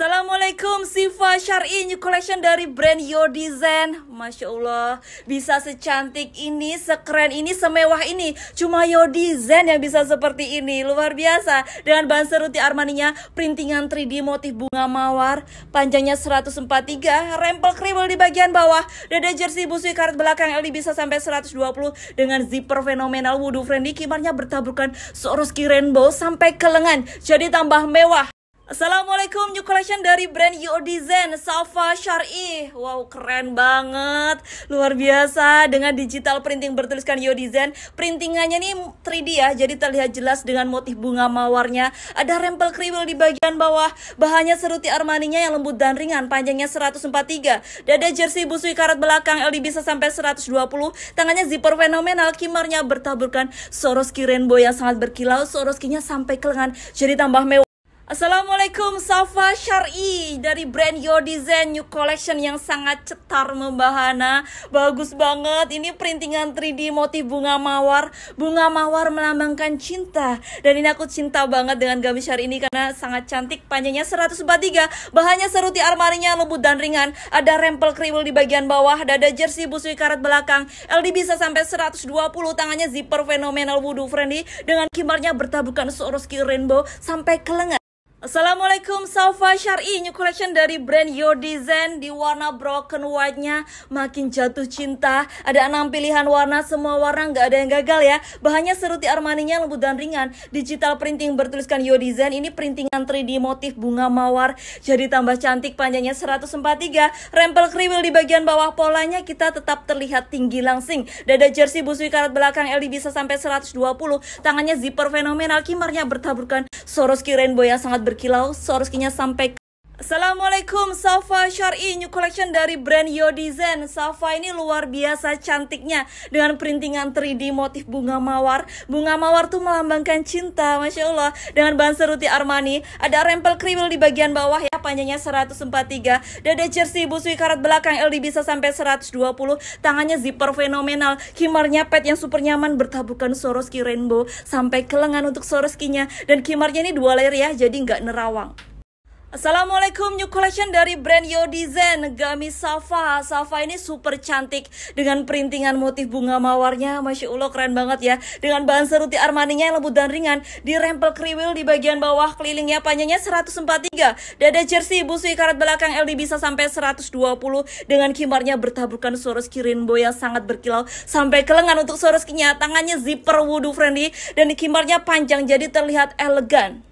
Assalamualaikum Siva Syari New Collection dari brand Your Design Masya Allah Bisa secantik ini, sekeren ini, semewah ini Cuma Your Design yang bisa seperti ini Luar biasa Dengan bahan seruti armaninya Printingan 3D motif bunga mawar Panjangnya 143 Rempel kribel di bagian bawah Dada jersey busui karet belakang Eli bisa sampai 120 Dengan zipper fenomenal Wudu Friendly Kimarnya bertaburkan Swarovski Rainbow sampai ke lengan Jadi tambah mewah Assalamualaikum new collection dari brand Yo Design Safa Syari. Wow, keren banget. Luar biasa dengan digital printing bertuliskan Yo Design. Printingannya nih 3D ya, jadi terlihat jelas dengan motif bunga mawarnya. Ada rempel kriwil di bagian bawah. Bahannya seruti armaninya yang lembut dan ringan, panjangnya 143. Dada jersey busui karat belakang LD bisa sampai 120. Tangannya zipper fenomenal, kimarnya bertaburkan Soroski rainbow yang sangat berkilau. Soroskinya sampai ke lengan. Jadi tambah mewah Assalamualaikum Safa Syari dari brand Your Design New Collection yang sangat cetar membahana Bagus banget, ini printingan 3D motif bunga mawar Bunga mawar melambangkan cinta Dan ini aku cinta banget dengan gamis Syari ini karena sangat cantik Panjangnya 143, bahannya seruti armarinya lembut dan ringan Ada rempel kriwil di bagian bawah, dada jersey busui karet belakang LD bisa sampai 120, tangannya zipper fenomenal wudhu friendly Dengan kimarnya bertabukan soroski Rainbow sampai ke lengan Assalamualaikum Salva Syari New collection dari brand Your Design Di warna broken white-nya Makin jatuh cinta Ada enam pilihan warna Semua warna nggak ada yang gagal ya Bahannya seruti armaninya lembut dan ringan Digital printing bertuliskan Your Design Ini printingan 3D motif bunga mawar Jadi tambah cantik panjangnya 143 Rempel kriwil di bagian bawah polanya Kita tetap terlihat tinggi langsing Dada jersey busui karat belakang LD bisa sampai 120 Tangannya zipper fenomenal Kimarnya bertaburkan Soroski rainbow yang sangat berkilau seharusnya sampai Assalamualaikum Safa Syari New Collection dari brand Yodizen Design Safa ini luar biasa cantiknya Dengan printingan 3D motif bunga mawar Bunga mawar tuh melambangkan cinta Masya Allah Dengan bahan seruti Armani Ada rempel kriwil di bagian bawah ya Panjangnya 143 Dada jersey busui karat belakang LD bisa sampai 120 Tangannya zipper fenomenal Kimarnya pet yang super nyaman Bertabukan Soroski Rainbow Sampai ke lengan untuk Soroskinya Dan kimarnya ini dua layer ya Jadi nggak nerawang Assalamualaikum new collection dari brand Yodizen. Gamis Safa Safa ini super cantik dengan perintingan motif bunga mawarnya Masya Allah keren banget ya Dengan bahan seruti armaninya yang lembut dan ringan Dirempel kriwil di bagian bawah kelilingnya panjangnya 143 Dada jersey busui karat belakang LD bisa sampai 120 Dengan kimarnya bertaburkan Swarovski rainbow yang sangat berkilau Sampai ke lengan untuk Swarovskinya Tangannya zipper wudu friendly Dan kimarnya panjang jadi terlihat elegan